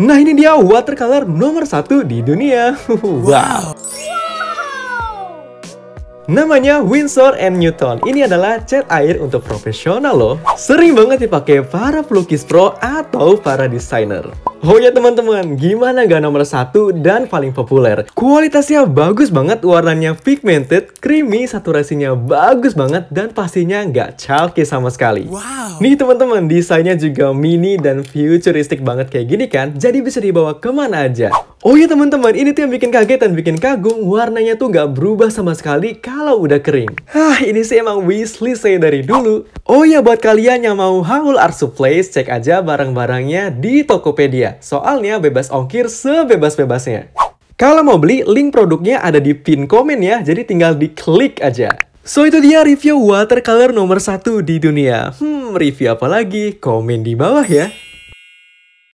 Nah ini dia watercolor nomor satu di dunia. wow. Namanya Windsor and Newton. Ini adalah cat air untuk profesional loh. Sering banget dipakai para pelukis pro atau para desainer. Oh ya teman-teman, gimana gak nomor satu dan paling populer? Kualitasnya bagus banget, warnanya pigmented, creamy, saturasinya bagus banget, dan pastinya nggak chalky sama sekali. Wow. Nih teman-teman, desainnya juga mini dan futuristik banget kayak gini kan, jadi bisa dibawa kemana aja. Oh iya teman-teman, ini tuh yang bikin kaget dan bikin kagum, warnanya tuh nggak berubah sama sekali kalau udah kering. Hah, ini sih emang wishlist saya dari dulu. Oh iya, buat kalian yang mau haul art supplies, cek aja barang-barangnya di Tokopedia. Soalnya bebas ongkir sebebas-bebasnya. Kalau mau beli, link produknya ada di pin komen ya, jadi tinggal diklik aja. So itu dia review watercolor nomor satu di dunia. Hmm, review apa lagi? Komen di bawah ya.